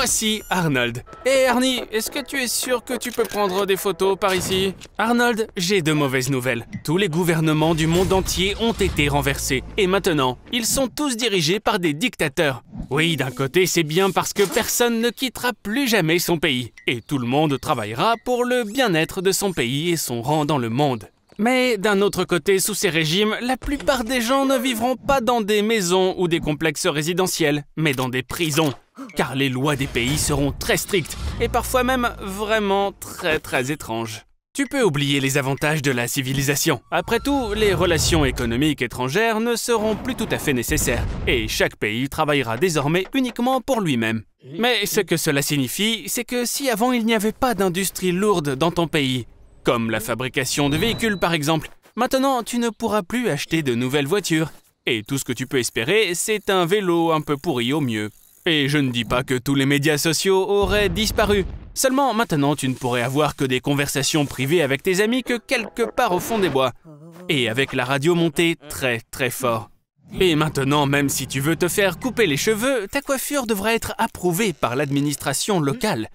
voici Arnold. Hé eh, hey est-ce que tu es sûr que tu peux prendre des photos par ici Arnold, j'ai de mauvaises nouvelles. Tous les gouvernements du monde entier ont été renversés. Et maintenant, ils sont tous dirigés par des dictateurs. Oui, d'un côté, c'est bien parce que personne ne quittera plus jamais son pays. Et tout le monde travaillera pour le bien-être de son pays et son rang dans le monde. Mais d'un autre côté, sous ces régimes, la plupart des gens ne vivront pas dans des maisons ou des complexes résidentiels, mais dans des prisons car les lois des pays seront très strictes et parfois même vraiment très très étranges. Tu peux oublier les avantages de la civilisation. Après tout, les relations économiques étrangères ne seront plus tout à fait nécessaires, et chaque pays travaillera désormais uniquement pour lui-même. Mais ce que cela signifie, c'est que si avant il n'y avait pas d'industrie lourde dans ton pays, comme la fabrication de véhicules par exemple, maintenant tu ne pourras plus acheter de nouvelles voitures, et tout ce que tu peux espérer, c'est un vélo un peu pourri au mieux. Et je ne dis pas que tous les médias sociaux auraient disparu. Seulement, maintenant, tu ne pourrais avoir que des conversations privées avec tes amis que quelque part au fond des bois. Et avec la radio montée très très fort. Et maintenant, même si tu veux te faire couper les cheveux, ta coiffure devra être approuvée par l'administration locale.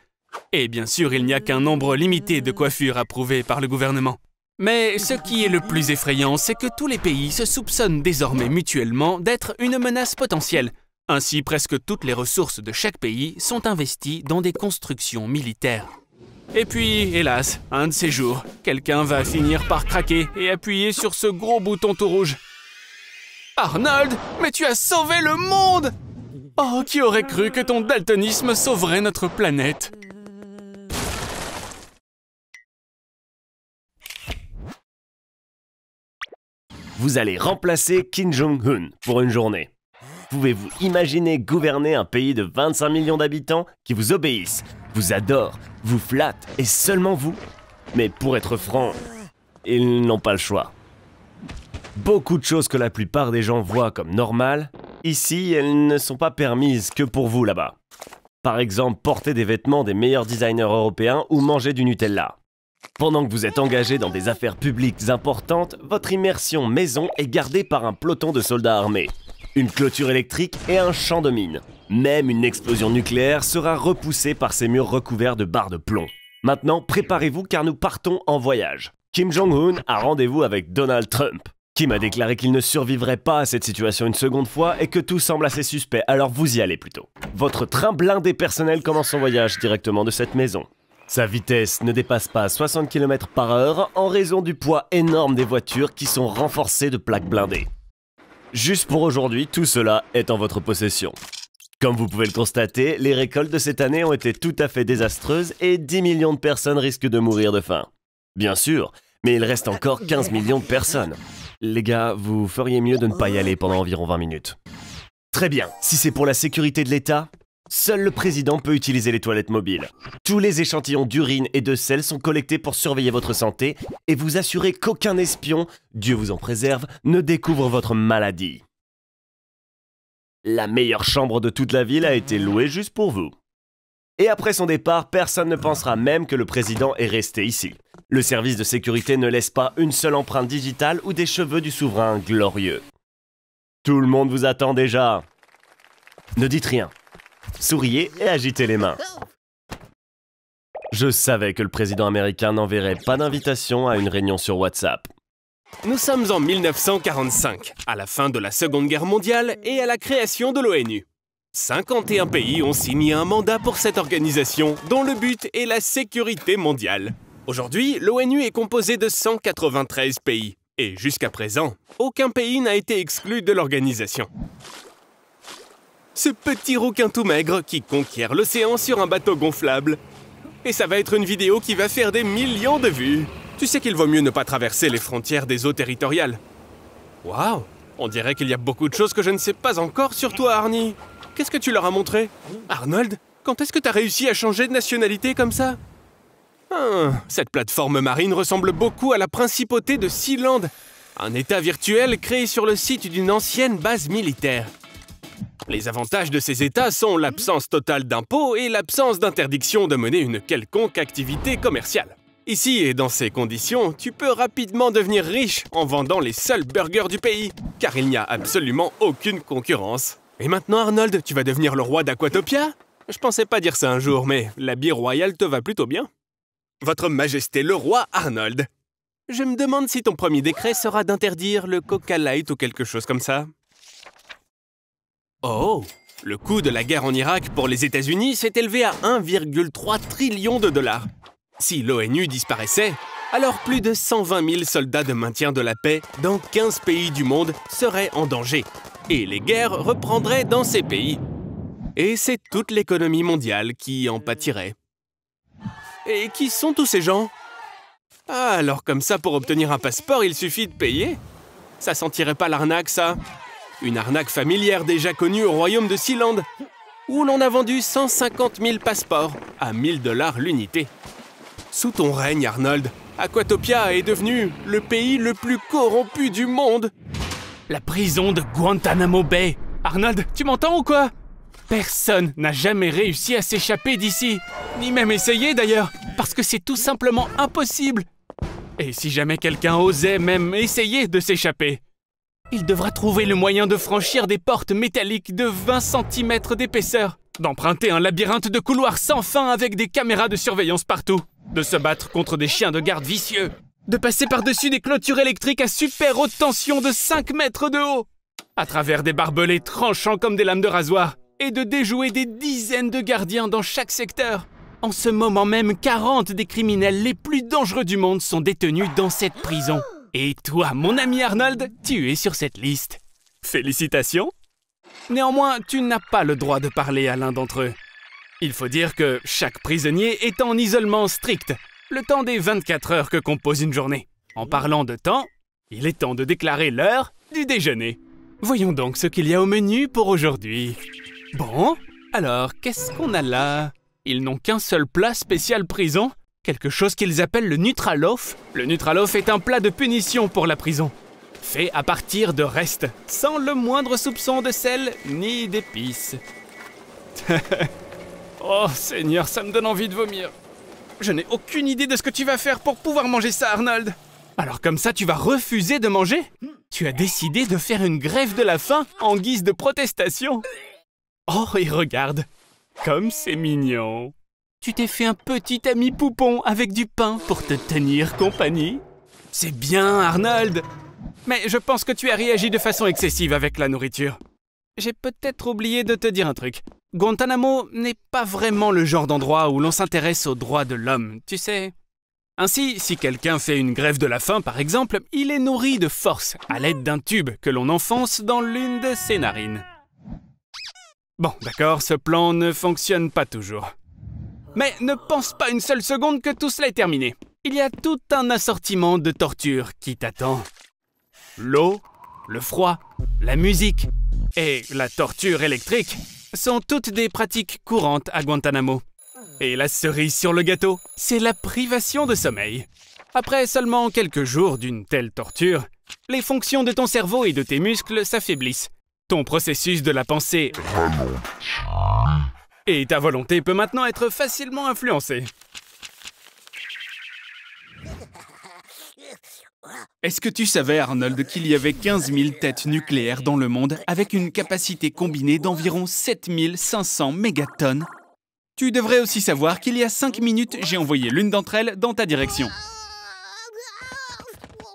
Et bien sûr, il n'y a qu'un nombre limité de coiffures approuvées par le gouvernement. Mais ce qui est le plus effrayant, c'est que tous les pays se soupçonnent désormais mutuellement d'être une menace potentielle. Ainsi, presque toutes les ressources de chaque pays sont investies dans des constructions militaires. Et puis, hélas, un de ces jours, quelqu'un va finir par craquer et appuyer sur ce gros bouton tout rouge. Arnold, mais tu as sauvé le monde Oh, qui aurait cru que ton daltonisme sauverait notre planète Vous allez remplacer Kim Jong-un pour une journée. Pouvez-vous imaginer gouverner un pays de 25 millions d'habitants qui vous obéissent, vous adorent, vous flattent et seulement vous Mais pour être franc, ils n'ont pas le choix. Beaucoup de choses que la plupart des gens voient comme normales, ici elles ne sont pas permises que pour vous là-bas. Par exemple, porter des vêtements des meilleurs designers européens ou manger du Nutella. Pendant que vous êtes engagé dans des affaires publiques importantes, votre immersion maison est gardée par un peloton de soldats armés une clôture électrique et un champ de mine. Même une explosion nucléaire sera repoussée par ces murs recouverts de barres de plomb. Maintenant, préparez-vous car nous partons en voyage. Kim Jong-un a rendez-vous avec Donald Trump. Kim a déclaré qu'il ne survivrait pas à cette situation une seconde fois et que tout semble assez suspect, alors vous y allez plutôt. Votre train blindé personnel commence son voyage directement de cette maison. Sa vitesse ne dépasse pas 60 km par heure en raison du poids énorme des voitures qui sont renforcées de plaques blindées. Juste pour aujourd'hui, tout cela est en votre possession. Comme vous pouvez le constater, les récoltes de cette année ont été tout à fait désastreuses et 10 millions de personnes risquent de mourir de faim. Bien sûr, mais il reste encore 15 millions de personnes. Les gars, vous feriez mieux de ne pas y aller pendant environ 20 minutes. Très bien, si c'est pour la sécurité de l'État, Seul le président peut utiliser les toilettes mobiles. Tous les échantillons d'urine et de sel sont collectés pour surveiller votre santé et vous assurer qu'aucun espion, Dieu vous en préserve, ne découvre votre maladie. La meilleure chambre de toute la ville a été louée juste pour vous. Et après son départ, personne ne pensera même que le président est resté ici. Le service de sécurité ne laisse pas une seule empreinte digitale ou des cheveux du souverain glorieux. Tout le monde vous attend déjà. Ne dites rien, Souriez et agitez les mains. Je savais que le président américain n'enverrait pas d'invitation à une réunion sur WhatsApp. Nous sommes en 1945, à la fin de la Seconde Guerre mondiale et à la création de l'ONU. 51 pays ont signé un mandat pour cette organisation, dont le but est la sécurité mondiale. Aujourd'hui, l'ONU est composée de 193 pays, et jusqu'à présent, aucun pays n'a été exclu de l'organisation ce petit rouquin tout maigre qui conquiert l'océan sur un bateau gonflable. Et ça va être une vidéo qui va faire des millions de vues. Tu sais qu'il vaut mieux ne pas traverser les frontières des eaux territoriales. Waouh On dirait qu'il y a beaucoup de choses que je ne sais pas encore sur toi, Arnie. Qu'est-ce que tu leur as montré Arnold, quand est-ce que t'as réussi à changer de nationalité comme ça hein, Cette plateforme marine ressemble beaucoup à la principauté de Sealand, un état virtuel créé sur le site d'une ancienne base militaire. Les avantages de ces États sont l'absence totale d'impôts et l'absence d'interdiction de mener une quelconque activité commerciale. Ici et dans ces conditions, tu peux rapidement devenir riche en vendant les seuls burgers du pays, car il n'y a absolument aucune concurrence. Et maintenant Arnold, tu vas devenir le roi d'Aquatopia Je pensais pas dire ça un jour, mais la l'habit royale te va plutôt bien. Votre Majesté le roi Arnold. Je me demande si ton premier décret sera d'interdire le Coca Light ou quelque chose comme ça. Oh Le coût de la guerre en Irak pour les États-Unis s'est élevé à 1,3 trillion de dollars. Si l'ONU disparaissait, alors plus de 120 000 soldats de maintien de la paix dans 15 pays du monde seraient en danger. Et les guerres reprendraient dans ces pays. Et c'est toute l'économie mondiale qui en pâtirait. Et qui sont tous ces gens ah, alors comme ça, pour obtenir un passeport, il suffit de payer Ça sentirait pas l'arnaque, ça une arnaque familière déjà connue au royaume de Sealand, où l'on a vendu 150 000 passeports à 1000 dollars l'unité. Sous ton règne, Arnold, Aquatopia est devenu le pays le plus corrompu du monde. La prison de Guantanamo Bay. Arnold, tu m'entends ou quoi Personne n'a jamais réussi à s'échapper d'ici, ni même essayer d'ailleurs, parce que c'est tout simplement impossible. Et si jamais quelqu'un osait même essayer de s'échapper, il devra trouver le moyen de franchir des portes métalliques de 20 cm d'épaisseur, d'emprunter un labyrinthe de couloirs sans fin avec des caméras de surveillance partout, de se battre contre des chiens de garde vicieux, de passer par-dessus des clôtures électriques à super haute tension de 5 mètres de haut, à travers des barbelés tranchants comme des lames de rasoir, et de déjouer des dizaines de gardiens dans chaque secteur. En ce moment même, 40 des criminels les plus dangereux du monde sont détenus dans cette prison. Et toi, mon ami Arnold, tu es sur cette liste. Félicitations. Néanmoins, tu n'as pas le droit de parler à l'un d'entre eux. Il faut dire que chaque prisonnier est en isolement strict, le temps des 24 heures que compose une journée. En parlant de temps, il est temps de déclarer l'heure du déjeuner. Voyons donc ce qu'il y a au menu pour aujourd'hui. Bon, alors qu'est-ce qu'on a là Ils n'ont qu'un seul plat spécial prison quelque chose qu'ils appellent le Nutralof. Le Nutralof est un plat de punition pour la prison, fait à partir de restes, sans le moindre soupçon de sel ni d'épices. oh Seigneur, ça me donne envie de vomir. Je n'ai aucune idée de ce que tu vas faire pour pouvoir manger ça, Arnold. Alors comme ça, tu vas refuser de manger Tu as décidé de faire une grève de la faim en guise de protestation Oh, et regarde, comme c'est mignon tu t'es fait un petit ami poupon avec du pain pour te tenir compagnie. C'est bien, Arnold Mais je pense que tu as réagi de façon excessive avec la nourriture. J'ai peut-être oublié de te dire un truc. Guantanamo n'est pas vraiment le genre d'endroit où l'on s'intéresse aux droits de l'homme, tu sais. Ainsi, si quelqu'un fait une grève de la faim par exemple, il est nourri de force à l'aide d'un tube que l'on enfonce dans l'une de ses narines. Bon, d'accord, ce plan ne fonctionne pas toujours. Mais ne pense pas une seule seconde que tout cela est terminé. Il y a tout un assortiment de tortures qui t'attend. L'eau, le froid, la musique et la torture électrique sont toutes des pratiques courantes à Guantanamo. Et la cerise sur le gâteau, c'est la privation de sommeil. Après seulement quelques jours d'une telle torture, les fonctions de ton cerveau et de tes muscles s'affaiblissent. Ton processus de la pensée et ta volonté peut maintenant être facilement influencée. Est-ce que tu savais, Arnold, qu'il y avait 15 000 têtes nucléaires dans le monde avec une capacité combinée d'environ 500 mégatonnes Tu devrais aussi savoir qu'il y a 5 minutes, j'ai envoyé l'une d'entre elles dans ta direction.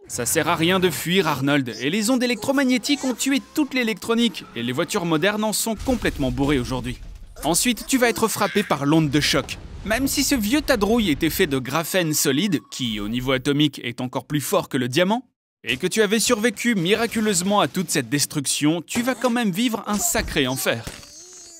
Ça sert à rien de fuir, Arnold, et les ondes électromagnétiques ont tué toute l'électronique, et les voitures modernes en sont complètement bourrées aujourd'hui. Ensuite, tu vas être frappé par l'onde de choc. Même si ce vieux tadrouille était fait de graphène solide, qui au niveau atomique est encore plus fort que le diamant, et que tu avais survécu miraculeusement à toute cette destruction, tu vas quand même vivre un sacré enfer.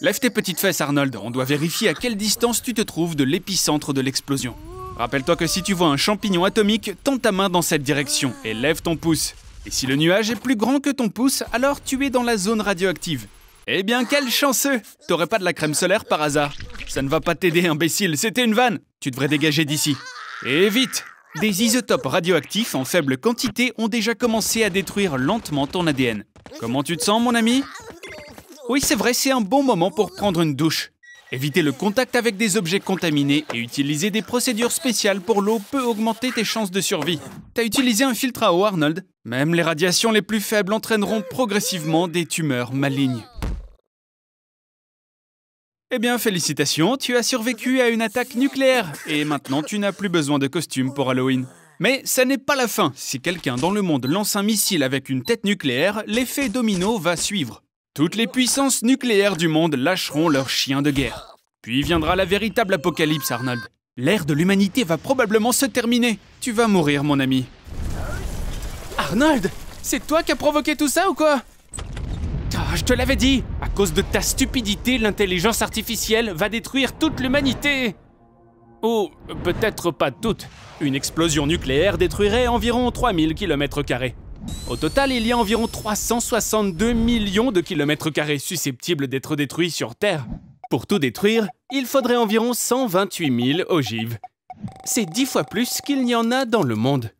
Lève tes petites fesses, Arnold, on doit vérifier à quelle distance tu te trouves de l'épicentre de l'explosion. Rappelle-toi que si tu vois un champignon atomique, tend ta main dans cette direction et lève ton pouce. Et si le nuage est plus grand que ton pouce, alors tu es dans la zone radioactive. Eh bien, quel chanceux T'aurais pas de la crème solaire par hasard Ça ne va pas t'aider, imbécile, c'était une vanne Tu devrais dégager d'ici. Et vite Des isotopes radioactifs en faible quantité ont déjà commencé à détruire lentement ton ADN. Comment tu te sens, mon ami Oui, c'est vrai, c'est un bon moment pour prendre une douche. Éviter le contact avec des objets contaminés et utiliser des procédures spéciales pour l'eau peut augmenter tes chances de survie. T'as utilisé un filtre à eau, Arnold Même les radiations les plus faibles entraîneront progressivement des tumeurs malignes. Eh bien, félicitations, tu as survécu à une attaque nucléaire et maintenant tu n'as plus besoin de costume pour Halloween. Mais ça n'est pas la fin. Si quelqu'un dans le monde lance un missile avec une tête nucléaire, l'effet domino va suivre. Toutes les puissances nucléaires du monde lâcheront leurs chiens de guerre. Puis viendra la véritable apocalypse, Arnold. L'ère de l'humanité va probablement se terminer. Tu vas mourir, mon ami. Arnold C'est toi qui as provoqué tout ça ou quoi ah, Je te l'avais dit cause de ta stupidité, l'intelligence artificielle va détruire toute l'humanité Ou oh, peut-être pas toute. Une explosion nucléaire détruirait environ 3000 km. Au total, il y a environ 362 millions de kilomètres susceptibles d'être détruits sur Terre. Pour tout détruire, il faudrait environ 128 000 ogives. C'est dix fois plus qu'il n'y en a dans le monde.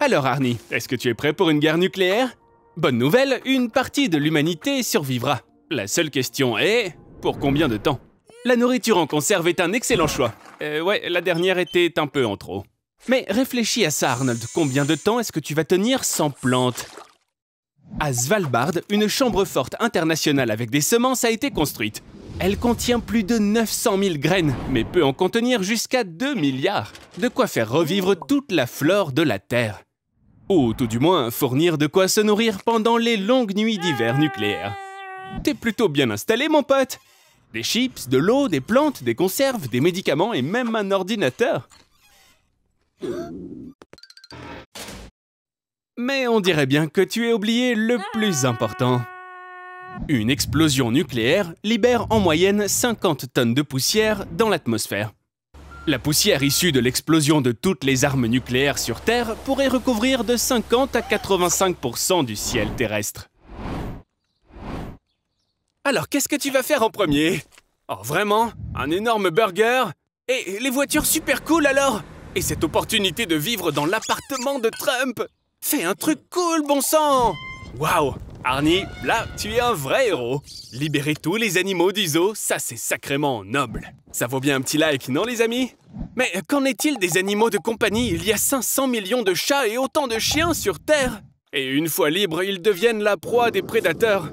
Alors Arnie, est-ce que tu es prêt pour une guerre nucléaire Bonne nouvelle, une partie de l'humanité survivra. La seule question est, pour combien de temps La nourriture en conserve est un excellent choix. Euh, ouais, la dernière était un peu en trop. Mais réfléchis à ça, Arnold. Combien de temps est-ce que tu vas tenir sans plantes À Svalbard, une chambre forte internationale avec des semences a été construite. Elle contient plus de 900 000 graines, mais peut en contenir jusqu'à 2 milliards. De quoi faire revivre toute la flore de la Terre. Ou tout du moins fournir de quoi se nourrir pendant les longues nuits d'hiver nucléaires. T'es plutôt bien installé, mon pote Des chips, de l'eau, des plantes, des conserves, des médicaments et même un ordinateur Mais on dirait bien que tu es oublié le plus important. Une explosion nucléaire libère en moyenne 50 tonnes de poussière dans l'atmosphère. La poussière issue de l'explosion de toutes les armes nucléaires sur Terre pourrait recouvrir de 50 à 85% du ciel terrestre. Alors, qu'est-ce que tu vas faire en premier Oh, vraiment Un énorme burger Et les voitures super cool, alors Et cette opportunité de vivre dans l'appartement de Trump Fais un truc cool, bon sang Waouh Arnie, là, tu es un vrai héros Libérer tous les animaux du zoo, ça c'est sacrément noble Ça vaut bien un petit like, non les amis Mais qu'en est-il des animaux de compagnie Il y a 500 millions de chats et autant de chiens sur Terre Et une fois libres, ils deviennent la proie des prédateurs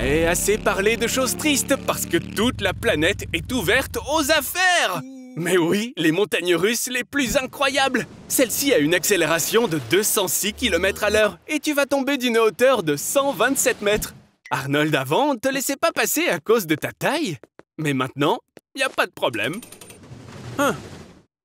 mais assez parlé de choses tristes parce que toute la planète est ouverte aux affaires mais oui, les montagnes russes les plus incroyables Celle-ci a une accélération de 206 km à l'heure et tu vas tomber d'une hauteur de 127 mètres. Arnold avant ne te laissait pas passer à cause de ta taille. Mais maintenant, il n'y a pas de problème. Hein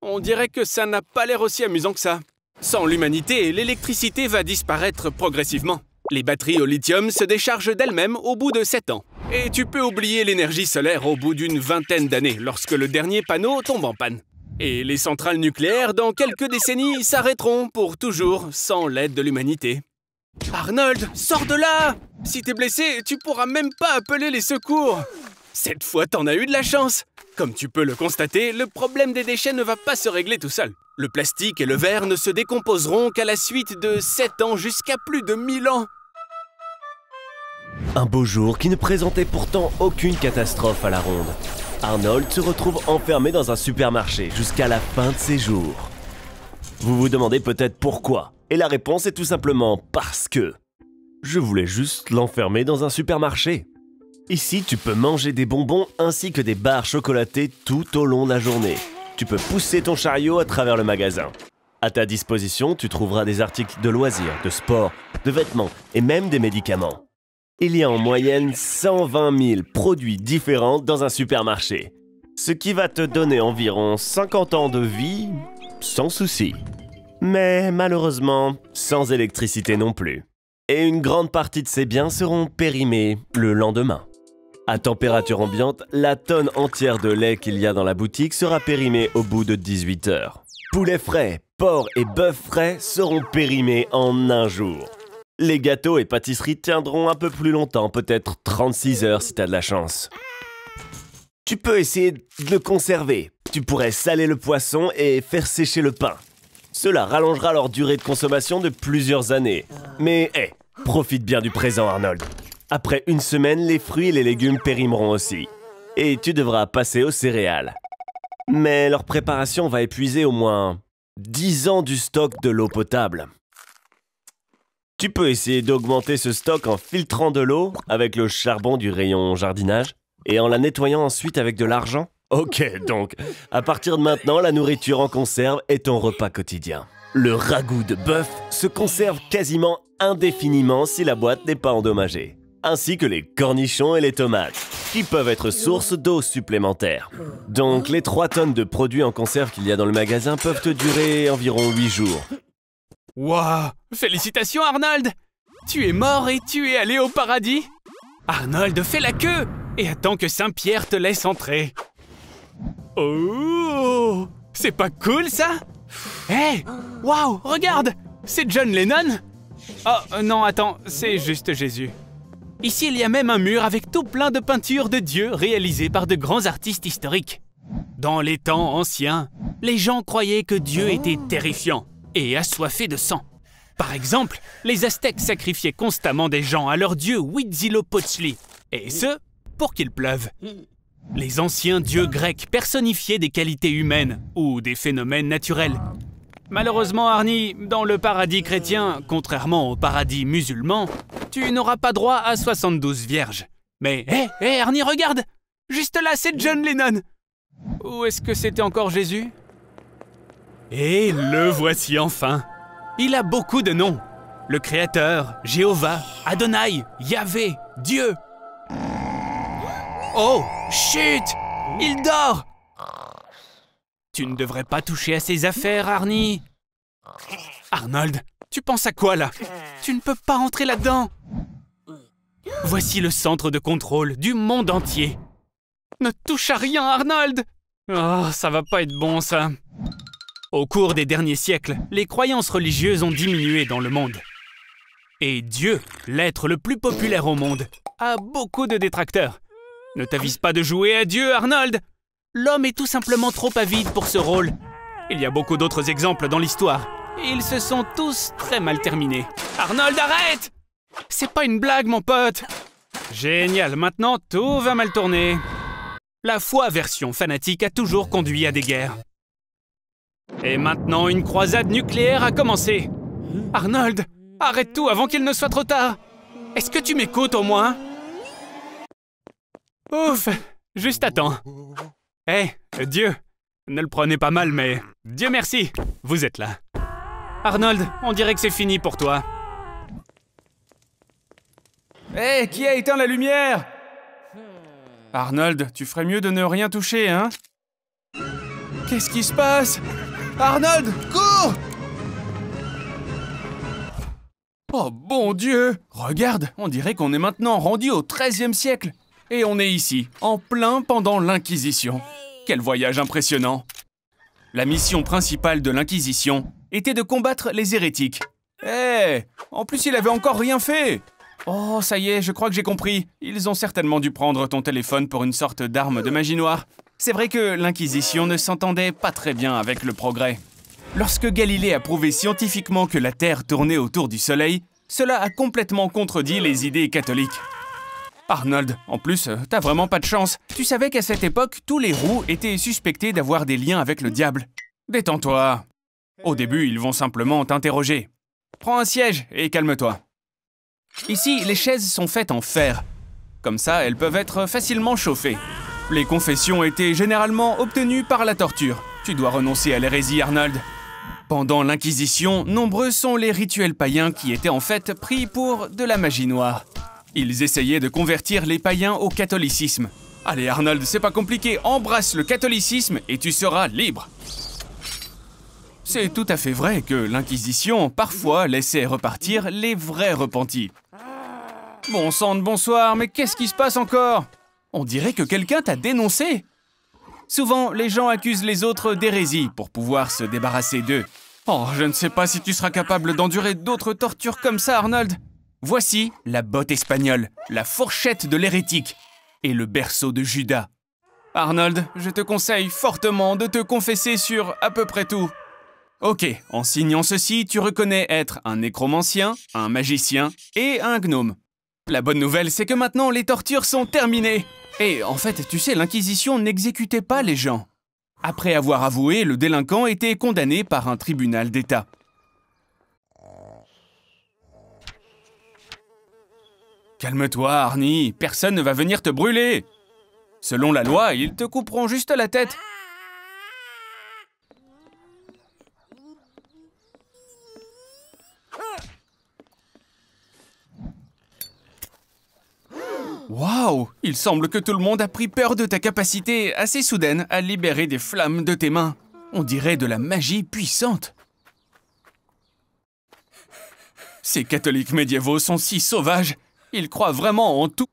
On dirait que ça n'a pas l'air aussi amusant que ça. Sans l'humanité, l'électricité va disparaître progressivement. Les batteries au lithium se déchargent d'elles-mêmes au bout de 7 ans. Et tu peux oublier l'énergie solaire au bout d'une vingtaine d'années, lorsque le dernier panneau tombe en panne. Et les centrales nucléaires, dans quelques décennies, s'arrêteront pour toujours, sans l'aide de l'humanité. Arnold, sors de là Si t'es blessé, tu pourras même pas appeler les secours Cette fois, t'en as eu de la chance Comme tu peux le constater, le problème des déchets ne va pas se régler tout seul. Le plastique et le verre ne se décomposeront qu'à la suite de 7 ans jusqu'à plus de 1000 ans. Un beau jour qui ne présentait pourtant aucune catastrophe à la ronde. Arnold se retrouve enfermé dans un supermarché jusqu'à la fin de ses jours. Vous vous demandez peut-être pourquoi, et la réponse est tout simplement parce que. Je voulais juste l'enfermer dans un supermarché. Ici, tu peux manger des bonbons ainsi que des barres chocolatées tout au long de la journée tu peux pousser ton chariot à travers le magasin. À ta disposition, tu trouveras des articles de loisirs, de sport, de vêtements et même des médicaments. Il y a en moyenne 120 000 produits différents dans un supermarché, ce qui va te donner environ 50 ans de vie sans souci. Mais malheureusement, sans électricité non plus. Et une grande partie de ces biens seront périmés le lendemain. À température ambiante, la tonne entière de lait qu'il y a dans la boutique sera périmée au bout de 18 heures. Poulet frais, porc et bœuf frais seront périmés en un jour. Les gâteaux et pâtisseries tiendront un peu plus longtemps, peut-être 36 heures si t'as de la chance. Tu peux essayer de le conserver. Tu pourrais saler le poisson et faire sécher le pain. Cela rallongera leur durée de consommation de plusieurs années. Mais hé, profite bien du présent Arnold. Après une semaine, les fruits et les légumes périmeront aussi. Et tu devras passer aux céréales. Mais leur préparation va épuiser au moins 10 ans du stock de l'eau potable. Tu peux essayer d'augmenter ce stock en filtrant de l'eau avec le charbon du rayon jardinage et en la nettoyant ensuite avec de l'argent. Ok, donc, à partir de maintenant, la nourriture en conserve est ton repas quotidien. Le ragoût de bœuf se conserve quasiment indéfiniment si la boîte n'est pas endommagée ainsi que les cornichons et les tomates, qui peuvent être source d'eau supplémentaire. Donc les 3 tonnes de produits en conserve qu'il y a dans le magasin peuvent te durer environ 8 jours. Waouh Félicitations Arnold Tu es mort et tu es allé au paradis Arnold, fais la queue et attends que Saint-Pierre te laisse entrer. Oh C'est pas cool ça Hé Waouh Regarde C'est John Lennon Oh non, attends, c'est juste Jésus. Ici, il y a même un mur avec tout plein de peintures de dieux réalisées par de grands artistes historiques. Dans les temps anciens, les gens croyaient que Dieu était terrifiant et assoiffé de sang. Par exemple, les Aztèques sacrifiaient constamment des gens à leur dieu Huitzilopochtli, et ce, pour qu'il pleuve. Les anciens dieux grecs personnifiaient des qualités humaines ou des phénomènes naturels, Malheureusement, Arnie, dans le paradis chrétien, contrairement au paradis musulman, tu n'auras pas droit à 72 vierges. Mais hé, hé, Arnie, regarde Juste là, c'est John Lennon Ou est-ce que c'était encore Jésus Et eh, le voici enfin Il a beaucoup de noms le Créateur, Jéhovah, Adonai, Yahvé, Dieu. Oh, chut Il dort tu ne devrais pas toucher à ses affaires, Arnie Arnold, tu penses à quoi là Tu ne peux pas entrer là-dedans Voici le centre de contrôle du monde entier. Ne touche à rien, Arnold Oh, ça va pas être bon ça. Au cours des derniers siècles, les croyances religieuses ont diminué dans le monde. Et Dieu, l'être le plus populaire au monde, a beaucoup de détracteurs. Ne t'avise pas de jouer à Dieu, Arnold L'homme est tout simplement trop avide pour ce rôle. Il y a beaucoup d'autres exemples dans l'histoire. Ils se sont tous très mal terminés. Arnold, arrête C'est pas une blague, mon pote Génial, maintenant tout va mal tourner. La foi version fanatique a toujours conduit à des guerres. Et maintenant, une croisade nucléaire a commencé. Arnold, arrête tout avant qu'il ne soit trop tard. Est-ce que tu m'écoutes au moins Ouf, juste attends. Eh, euh, Dieu Ne le prenez pas mal, mais Dieu merci Vous êtes là. Arnold, on dirait que c'est fini pour toi. Hé, eh, qui a éteint la lumière Arnold, tu ferais mieux de ne rien toucher, hein Qu'est-ce qui se passe Arnold, cours Oh bon Dieu Regarde, on dirait qu'on est maintenant rendu au XIIIe siècle et on est ici, en plein pendant l'Inquisition. Quel voyage impressionnant La mission principale de l'Inquisition était de combattre les hérétiques. Eh En plus, il avait encore rien fait Oh, ça y est, je crois que j'ai compris. Ils ont certainement dû prendre ton téléphone pour une sorte d'arme de magie noire. C'est vrai que l'Inquisition ne s'entendait pas très bien avec le progrès. Lorsque Galilée a prouvé scientifiquement que la Terre tournait autour du Soleil, cela a complètement contredit les idées catholiques. Arnold, en plus, euh, t'as vraiment pas de chance. Tu savais qu'à cette époque, tous les roux étaient suspectés d'avoir des liens avec le diable. Détends-toi. Au début, ils vont simplement t'interroger. Prends un siège et calme-toi. Ici, les chaises sont faites en fer. Comme ça, elles peuvent être facilement chauffées. Les confessions étaient généralement obtenues par la torture. Tu dois renoncer à l'hérésie, Arnold. Pendant l'Inquisition, nombreux sont les rituels païens qui étaient en fait pris pour de la magie noire. Ils essayaient de convertir les païens au catholicisme. Allez Arnold, c'est pas compliqué, embrasse le catholicisme et tu seras libre. C'est tout à fait vrai que l'Inquisition parfois laissait repartir les vrais repentis. Bon sang bonsoir, mais qu'est-ce qui se passe encore On dirait que quelqu'un t'a dénoncé. Souvent, les gens accusent les autres d'hérésie pour pouvoir se débarrasser d'eux. Oh, je ne sais pas si tu seras capable d'endurer d'autres tortures comme ça, Arnold. Voici la botte espagnole, la fourchette de l'hérétique et le berceau de Judas. Arnold, je te conseille fortement de te confesser sur à peu près tout. Ok, en signant ceci, tu reconnais être un nécromancien, un magicien et un gnome. La bonne nouvelle, c'est que maintenant les tortures sont terminées. Et en fait, tu sais, l'Inquisition n'exécutait pas les gens. Après avoir avoué, le délinquant était condamné par un tribunal d'État. Calme-toi, Arnie, personne ne va venir te brûler. Selon la loi, ils te couperont juste la tête. Waouh Il semble que tout le monde a pris peur de ta capacité assez soudaine à libérer des flammes de tes mains. On dirait de la magie puissante. Ces catholiques médiévaux sont si sauvages il croit vraiment en tout.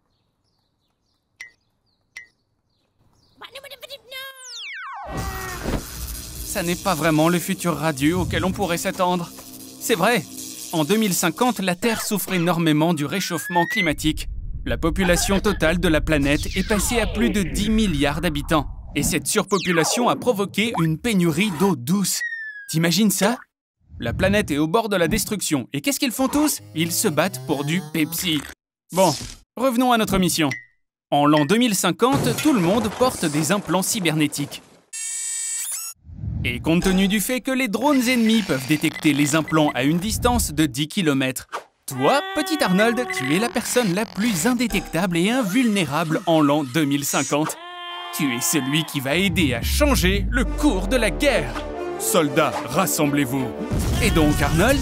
Ça n'est pas vraiment le futur radieux auquel on pourrait s'attendre. C'est vrai, en 2050, la Terre souffre énormément du réchauffement climatique. La population totale de la planète est passée à plus de 10 milliards d'habitants. Et cette surpopulation a provoqué une pénurie d'eau douce. T'imagines ça La planète est au bord de la destruction. Et qu'est-ce qu'ils font tous Ils se battent pour du Pepsi. Bon, revenons à notre mission. En l'an 2050, tout le monde porte des implants cybernétiques. Et compte tenu du fait que les drones ennemis peuvent détecter les implants à une distance de 10 km, toi, petit Arnold, tu es la personne la plus indétectable et invulnérable en l'an 2050. Tu es celui qui va aider à changer le cours de la guerre. Soldats, rassemblez-vous. Et donc, Arnold,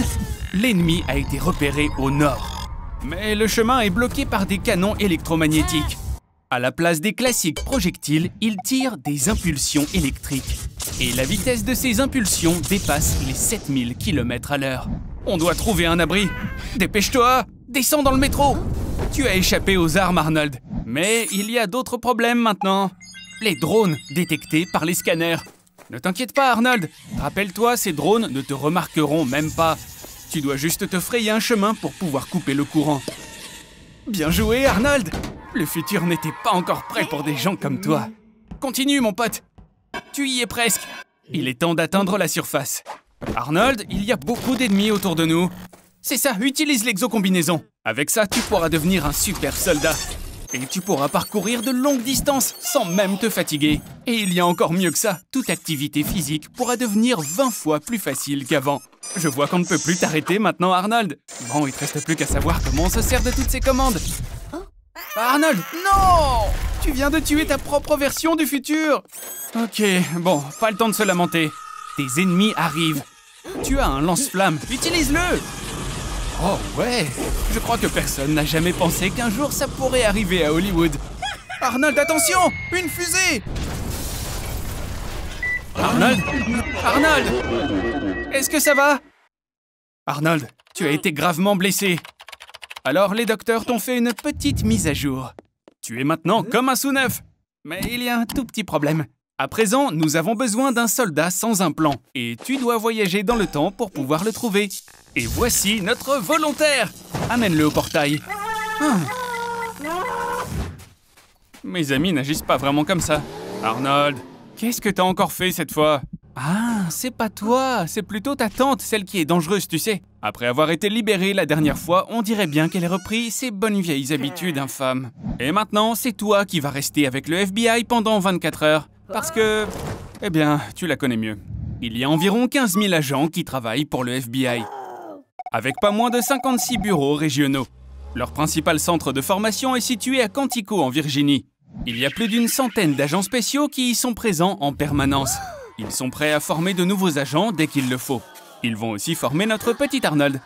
l'ennemi a été repéré au nord. Mais le chemin est bloqué par des canons électromagnétiques. À la place des classiques projectiles, ils tirent des impulsions électriques. Et la vitesse de ces impulsions dépasse les 7000 km à l'heure. On doit trouver un abri. Dépêche-toi Descends dans le métro Tu as échappé aux armes, Arnold. Mais il y a d'autres problèmes maintenant. Les drones détectés par les scanners. Ne t'inquiète pas, Arnold. Rappelle-toi, ces drones ne te remarqueront même pas. Tu dois juste te frayer un chemin pour pouvoir couper le courant. Bien joué, Arnold Le futur n'était pas encore prêt pour des gens comme toi. Continue, mon pote Tu y es presque Il est temps d'atteindre la surface. Arnold, il y a beaucoup d'ennemis autour de nous. C'est ça, utilise l'exocombinaison. Avec ça, tu pourras devenir un super soldat. Et tu pourras parcourir de longues distances sans même te fatiguer. Et il y a encore mieux que ça, toute activité physique pourra devenir 20 fois plus facile qu'avant. Je vois qu'on ne peut plus t'arrêter maintenant, Arnold. Bon, il te reste plus qu'à savoir comment on se sert de toutes ces commandes. Oh. Arnold, non Tu viens de tuer ta propre version du futur Ok, bon, pas le temps de se lamenter. Tes ennemis arrivent. Tu as un lance-flamme, utilise-le Oh ouais Je crois que personne n'a jamais pensé qu'un jour ça pourrait arriver à Hollywood. Arnold, attention Une fusée Arnold Arnold Est-ce que ça va Arnold, tu as été gravement blessé. Alors les docteurs t'ont fait une petite mise à jour. Tu es maintenant comme un sous-neuf. Mais il y a un tout petit problème. À présent, nous avons besoin d'un soldat sans un plan, et tu dois voyager dans le temps pour pouvoir le trouver. Et voici notre volontaire Amène-le au portail. Ah. Mes amis n'agissent pas vraiment comme ça. Arnold, qu'est-ce que t'as encore fait cette fois Ah, c'est pas toi, c'est plutôt ta tante, celle qui est dangereuse, tu sais. Après avoir été libérée la dernière fois, on dirait bien qu'elle a repris ses bonnes vieilles habitudes infâmes. Et maintenant, c'est toi qui vas rester avec le FBI pendant 24 heures. Parce que... Eh bien, tu la connais mieux. Il y a environ 15 000 agents qui travaillent pour le FBI, avec pas moins de 56 bureaux régionaux. Leur principal centre de formation est situé à Quantico, en Virginie. Il y a plus d'une centaine d'agents spéciaux qui y sont présents en permanence. Ils sont prêts à former de nouveaux agents dès qu'il le faut. Ils vont aussi former notre petit Arnold.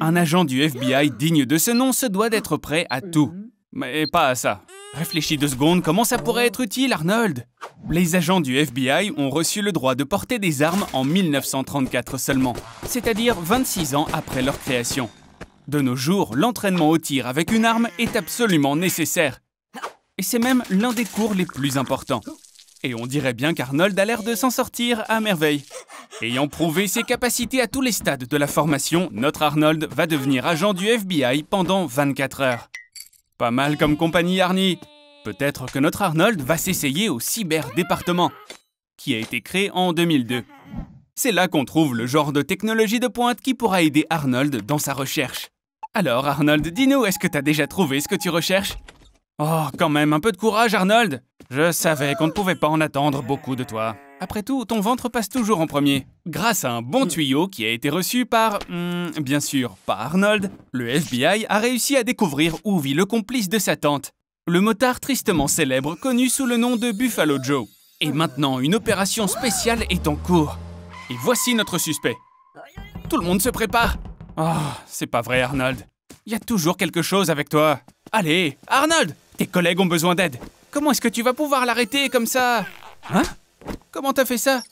Un agent du FBI digne de ce nom se doit d'être prêt à tout, mais pas à ça. Réfléchis deux secondes, comment ça pourrait être utile, Arnold Les agents du FBI ont reçu le droit de porter des armes en 1934 seulement, c'est-à-dire 26 ans après leur création. De nos jours, l'entraînement au tir avec une arme est absolument nécessaire. Et c'est même l'un des cours les plus importants. Et on dirait bien qu'Arnold a l'air de s'en sortir à merveille. Ayant prouvé ses capacités à tous les stades de la formation, notre Arnold va devenir agent du FBI pendant 24 heures. Pas mal comme compagnie, Arnie. Peut-être que notre Arnold va s'essayer au cyber-département, qui a été créé en 2002. C'est là qu'on trouve le genre de technologie de pointe qui pourra aider Arnold dans sa recherche. Alors Arnold, dis-nous, est-ce que t'as déjà trouvé ce que tu recherches Oh, quand même, un peu de courage, Arnold Je savais qu'on ne pouvait pas en attendre beaucoup de toi. Après tout, ton ventre passe toujours en premier. Grâce à un bon mm. tuyau qui a été reçu par... Mm, bien sûr, par Arnold, le FBI a réussi à découvrir où vit le complice de sa tante, le motard tristement célèbre connu sous le nom de Buffalo Joe. Et maintenant, une opération spéciale est en cours. Et voici notre suspect. Tout le monde se prépare. Oh, c'est pas vrai, Arnold. Il y a toujours quelque chose avec toi. Allez, Arnold Tes collègues ont besoin d'aide. Comment est-ce que tu vas pouvoir l'arrêter comme ça Hein Comment t'as fait ça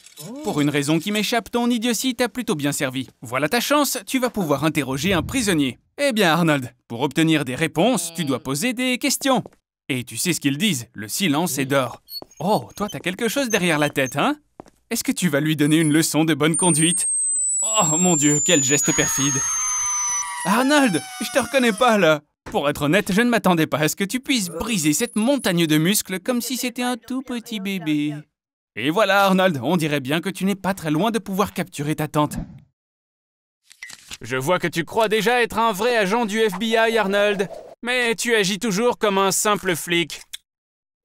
Pour une raison qui m'échappe, ton idiotie t'a plutôt bien servi. Voilà ta chance, tu vas pouvoir interroger un prisonnier. Eh bien Arnold, pour obtenir des réponses, tu dois poser des questions. Et tu sais ce qu'ils disent, le silence est d'or. Oh, toi t'as quelque chose derrière la tête, hein Est-ce que tu vas lui donner une leçon de bonne conduite Oh mon dieu, quel geste perfide Arnold, je te reconnais pas là pour être honnête, je ne m'attendais pas à ce que tu puisses briser cette montagne de muscles comme si c'était un tout petit bébé. Et voilà, Arnold, on dirait bien que tu n'es pas très loin de pouvoir capturer ta tante. Je vois que tu crois déjà être un vrai agent du FBI, Arnold. Mais tu agis toujours comme un simple flic.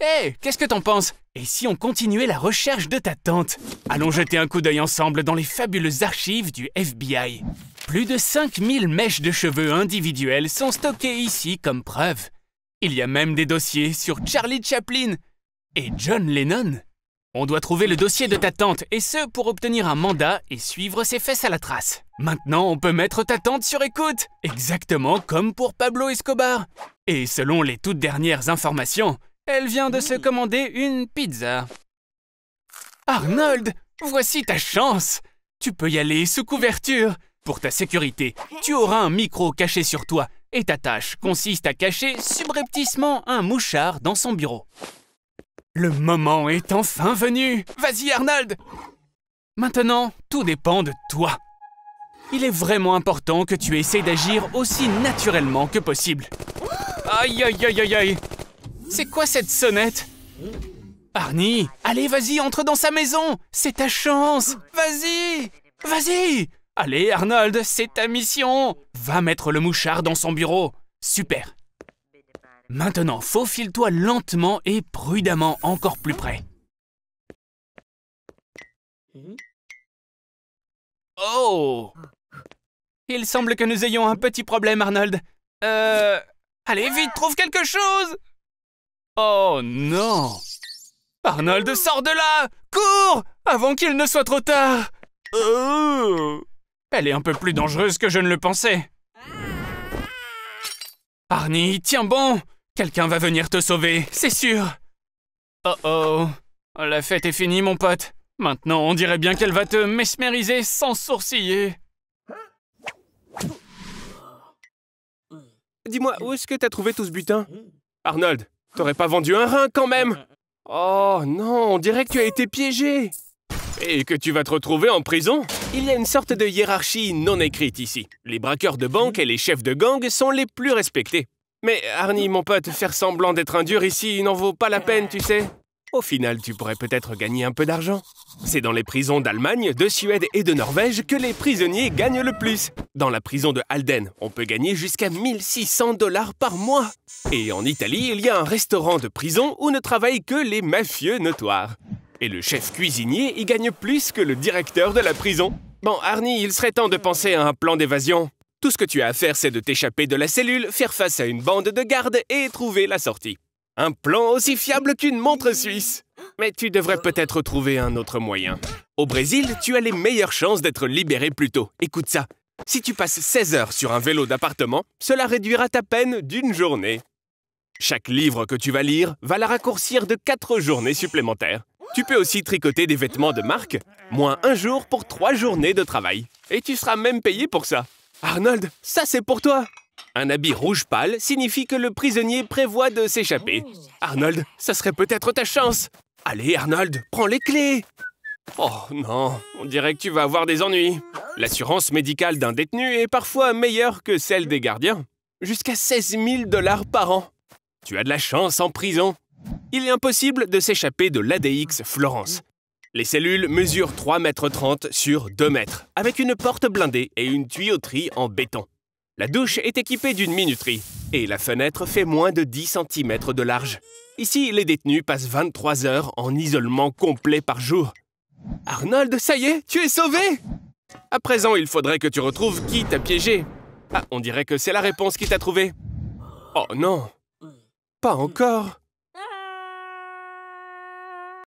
Hé, eh, qu'est-ce que t'en penses Et si on continuait la recherche de ta tante Allons jeter un coup d'œil ensemble dans les fabuleuses archives du FBI. Plus de 5000 mèches de cheveux individuelles sont stockées ici comme preuve. Il y a même des dossiers sur Charlie Chaplin et John Lennon. On doit trouver le dossier de ta tante, et ce pour obtenir un mandat et suivre ses fesses à la trace. Maintenant, on peut mettre ta tante sur écoute, exactement comme pour Pablo Escobar. Et selon les toutes dernières informations, elle vient de se commander une pizza. Arnold, voici ta chance Tu peux y aller sous couverture Pour ta sécurité, tu auras un micro caché sur toi, et ta tâche consiste à cacher subrepticement un mouchard dans son bureau. Le moment est enfin venu Vas-y Arnold Maintenant, tout dépend de toi. Il est vraiment important que tu essaies d'agir aussi naturellement que possible. Aïe aïe aïe aïe aïe C'est quoi cette sonnette Arnie, allez vas-y, entre dans sa maison C'est ta chance Vas-y Vas-y Allez Arnold, c'est ta mission Va mettre le mouchard dans son bureau Super Maintenant, faufile-toi lentement et prudemment encore plus près. Oh Il semble que nous ayons un petit problème, Arnold. Euh... Allez, vite, trouve quelque chose Oh non Arnold, sors de là Cours Avant qu'il ne soit trop tard oh. Elle est un peu plus dangereuse que je ne le pensais. Arnie, tiens bon Quelqu'un va venir te sauver, c'est sûr Oh oh La fête est finie, mon pote. Maintenant, on dirait bien qu'elle va te mesmériser sans sourciller. Dis-moi, où est-ce que t'as trouvé tout ce butin Arnold, t'aurais pas vendu un rein quand même Oh non, on dirait que tu as été piégé et que tu vas te retrouver en prison Il y a une sorte de hiérarchie non écrite ici. Les braqueurs de banque et les chefs de gang sont les plus respectés. Mais Arnie, mon pote, faire semblant d'être un dur ici, n'en vaut pas la peine, tu sais. Au final, tu pourrais peut-être gagner un peu d'argent. C'est dans les prisons d'Allemagne, de Suède et de Norvège que les prisonniers gagnent le plus. Dans la prison de Halden, on peut gagner jusqu'à 1600 dollars par mois. Et en Italie, il y a un restaurant de prison où ne travaillent que les mafieux notoires. Et le chef cuisinier y gagne plus que le directeur de la prison. Bon, Arnie, il serait temps de penser à un plan d'évasion. Tout ce que tu as à faire, c'est de t'échapper de la cellule, faire face à une bande de gardes et trouver la sortie. Un plan aussi fiable qu'une montre suisse. Mais tu devrais peut-être trouver un autre moyen. Au Brésil, tu as les meilleures chances d'être libéré plus tôt. Écoute ça. Si tu passes 16 heures sur un vélo d'appartement, cela réduira ta peine d'une journée. Chaque livre que tu vas lire va la raccourcir de 4 journées supplémentaires. Tu peux aussi tricoter des vêtements de marque, moins un jour pour 3 journées de travail. Et tu seras même payé pour ça. Arnold, ça c'est pour toi Un habit rouge pâle signifie que le prisonnier prévoit de s'échapper. Oh. Arnold, ça serait peut-être ta chance Allez Arnold, prends les clés Oh non, on dirait que tu vas avoir des ennuis. L'assurance médicale d'un détenu est parfois meilleure que celle des gardiens. Jusqu'à 16 000 dollars par an. Tu as de la chance en prison. Il est impossible de s'échapper de l'ADX Florence. Les cellules mesurent 3,30 mètres sur 2 mètres, avec une porte blindée et une tuyauterie en béton. La douche est équipée d'une minuterie et la fenêtre fait moins de 10 cm de large. Ici, les détenus passent 23 heures en isolement complet par jour. Arnold, ça y est, tu es sauvé À présent, il faudrait que tu retrouves qui t'a piégé. Ah, on dirait que c'est la réponse qui t'a trouvé. Oh non Pas encore